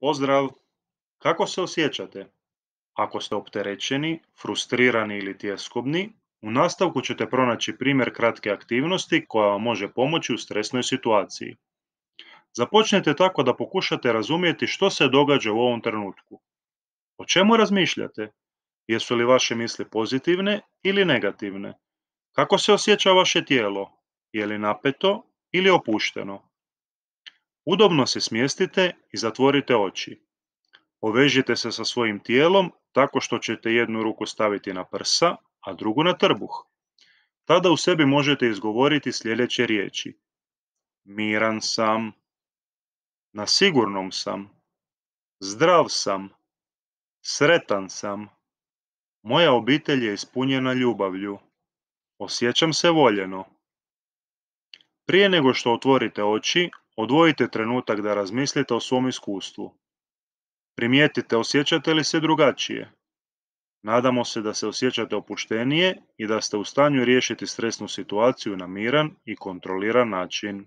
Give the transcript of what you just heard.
Pozdrav! Kako se osjećate? Ako ste opterećeni, frustrirani ili tjeskobni, u nastavku ćete pronaći primjer kratke aktivnosti koja vam može pomoći u stresnoj situaciji. Započnite tako da pokušate razumjeti što se događa u ovom trenutku. O čemu razmišljate? Jesu li vaše misli pozitivne ili negativne? Kako se osjeća vaše tijelo? Je li napeto ili opušteno? Udobno se smjestite i zatvorite oči. Ovežite se sa svojim tijelom tako što ćete jednu ruku staviti na prsa, a drugu na trbuh. Tada u sebi možete izgovoriti sljedeće riječi. Miran sam. Na sigurnom sam. Zdrav sam. Sretan sam. Moja obitelj je ispunjena ljubavlju. Osjećam se voljeno. Prije nego što otvorite oči, Odvojite trenutak da razmislite o svom iskustvu. Primijetite osjećate li se drugačije. Nadamo se da se osjećate opuštenije i da ste u stanju riješiti stresnu situaciju na miran i kontroliran način.